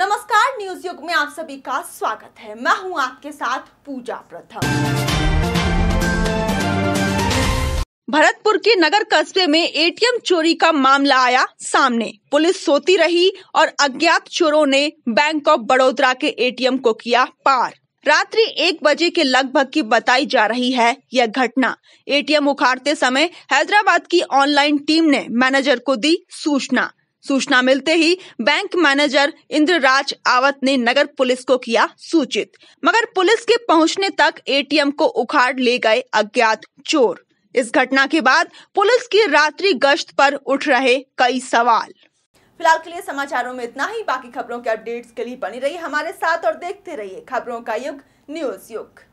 नमस्कार न्यूज युग में आप सभी का स्वागत है मैं हूं आपके साथ पूजा प्रथम भरतपुर के नगर कस्बे में एटीएम चोरी का मामला आया सामने पुलिस सोती रही और अज्ञात चोरों ने बैंक ऑफ बड़ोदरा के एटीएम को किया पार रात्रि एक बजे के लगभग की बताई जा रही है यह घटना एटीएम उखाड़ते समय हैदराबाद की ऑनलाइन टीम ने मैनेजर को दी सूचना सूचना मिलते ही बैंक मैनेजर इंद्रराज आवत ने नगर पुलिस को किया सूचित मगर पुलिस के पहुंचने तक एटीएम को उखाड़ ले गए अज्ञात चोर इस घटना के बाद पुलिस की रात्रि गश्त पर उठ रहे कई सवाल फिलहाल के लिए समाचारों में इतना ही बाकी खबरों के अपडेट्स के लिए बनी रही हमारे साथ और देखते रहिए खबरों का युग न्यूज युग